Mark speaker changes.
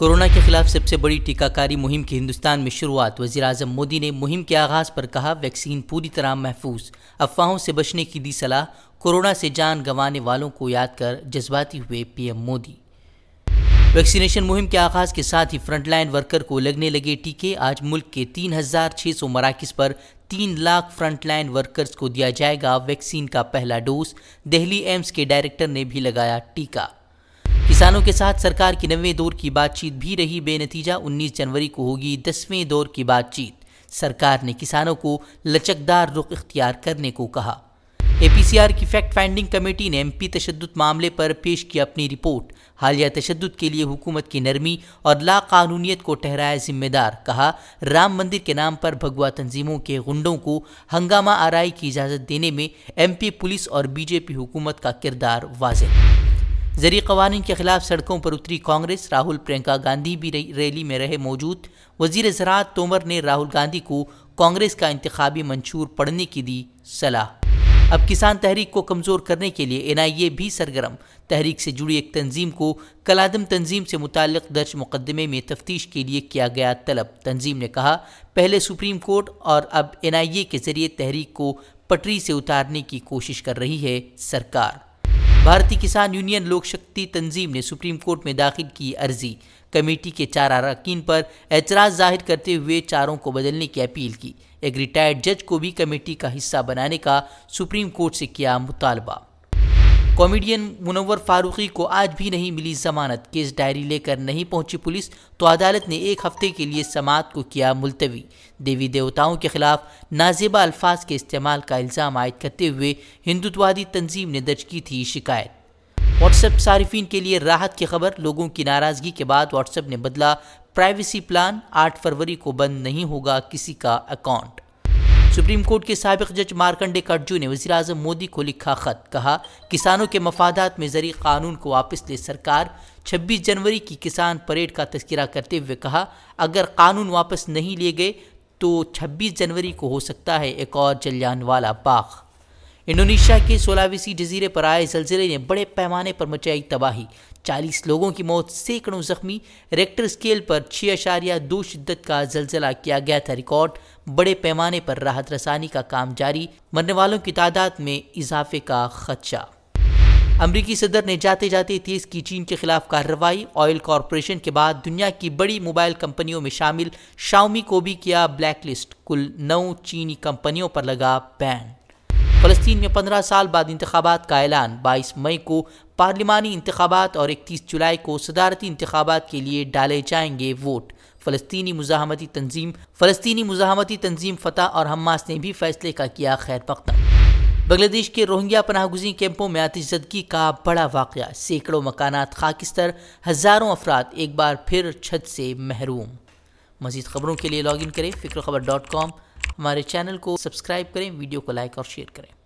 Speaker 1: corona के खिलाफ सबसे बड़ी टीकाकारी मुहिम की हिंदुस्तान में शुरुआत वजी अजम मोदी ने मुहिम के आगाज पर कहा वैक्सीन पूरी तरह महफूज अफवाहों से बचने की दी सलाह कोरोना से जान गंवाने वालों को याद कर जज्बाती हुए पीएम मोदी वैक्सीनेशन मुहिम के आगाज के साथ ही फ्रंटलाइन वर्कर को लगने लगे टीके आज मुल्क के 3,600 मराकज पर तीन लाख फ्रंटलाइन वर्कर्स को दिया जाएगा वैक्सीन का पहला डोज दिल्ली एम्स के डायरेक्टर ने भी लगाया टीका किसानों के साथ सरकार की नवे दौर की बातचीत भी रही बेनतीजा 19 जनवरी को होगी दसवें दौर की बातचीत सरकार ने किसानों को लचकदार रुख इख्तियार करने को कहा एपीसीआर की फैक्ट फाइंडिंग कमेटी ने एमपी तशद मामले पर पेश की अपनी रिपोर्ट हालिया तशद के लिए हुकूमत की नरमी और लाकानूनीत को ठहराया जिम्मेदार कहा राम मंदिर के नाम पर भगवा तंजीमों के गुंडों को हंगामा आरई की इजाज़त देने में एमपी पुलिस और बीजेपी हुकूमत का किरदार वाज ज़रिए कवानीन के खिलाफ सड़कों पर उतरी कांग्रेस राहुल प्रियंका गांधी भी रैली में रहे मौजूद वजीर ज़रात तोमर ने राहुल गांधी को कांग्रेस का इंतबी मंशूर पढ़ने की दी सलाह अब किसान तहरीक को कमज़ोर करने के लिए एन आई ए भी सरगर्म तहरीक से जुड़ी एक तंजीम को कलादम तंजीम से मुतल दर्ज मुकदमे में तफ्तीश के लिए किया गया तलब तंजीम ने कहा पहले सुप्रीम कोर्ट और अब एन आई ए के जरिए तहरीक को पटरी से उतारने की कोशिश कर रही है सरकार भारतीय किसान यूनियन लोक शक्ति तंजीम ने सुप्रीम कोर्ट में दाखिल की अर्जी कमेटी के चार अरकान पर एतराज़ जाहिर करते हुए चारों को बदलने की अपील की एक रिटायर्ड जज को भी कमेटी का हिस्सा बनाने का सुप्रीम कोर्ट से किया मुतालबा कॉमेडियन मुनवर फारूकी को आज भी नहीं मिली जमानत केस डायरी लेकर नहीं पहुंची पुलिस तो अदालत ने एक हफ्ते के लिए समात को किया मुलतवी देवी देवताओं के खिलाफ नाजेबा अल्फाज के इस्तेमाल का इल्ज़ाम आयद करते हुए हिंदुत्ववादी तंजीम ने दर्ज की थी शिकायत व्हाट्सएप सार्फिन के लिए राहत की खबर लोगों की नाराज़गी के बाद व्हाट्सएप ने बदला प्राइवेसी प्लान आठ फरवरी को बंद नहीं होगा किसी का अकाउंट सुप्रीम कोर्ट के सबक जज मार्कंडे कटजू ने वजी अजम मोदी को लिखा खत कहा किसानों के मफादात में जरिए कानून को वापस ले सरकार 26 जनवरी की किसान परेड का तस्करा करते हुए कहा अगर कानून वापस नहीं लिए गए तो 26 जनवरी को हो सकता है एक और जलियान वाला बाघ इंडोनेशिया के सोलाविसी जजीरे पर आए जलजिले ने बड़े पैमाने पर मचाई तबाही 40 लोगों की मौत सैकड़ों जख्मी रेक्टर स्केल पर छः अशारिया दो शिद्दत का जलजिला किया गया था रिकॉर्ड बड़े पैमाने पर राहत रसानी का काम जारी मरने वालों की तादाद में इजाफे का खदशा अमरीकी सदर ने जाते जाते तेज की चीन के खिलाफ कार्रवाई ऑयल कॉरपोरेशन के बाद दुनिया की बड़ी मोबाइल कंपनियों में शामिल शाउमी को भी किया ब्लैकलिस्ट कुल नौ चीनी कंपनियों पर लगा बैन फलस्तीन में पंद्रह साल बाद इंतबात का ऐलान बाईस मई को पार्लिमानी इंतबात और इकतीस जुलाई को सदारती इंतबात के लिए डाले जाएंगे वोट फ़लस्तनी मुजामती तंजीम फ़लस्तनी मुजामती तंजीम फ़तह और हमास ने भी फैसले का किया खैर मकदम बांग्लादेश के रोहिंग्या पनाहगुजी कैंपों में आतिशदगी का बड़ा वाक़ सैकड़ों मकाना खाकिस्तर हज़ारों अफराद एक बार फिर छत से महरूम मजीद खबरों के लिए लॉग इन करें फ़िक्र खबर डॉट कॉम हमारे चैनल को सब्सक्राइब करें वीडियो को लाइक और शेयर करें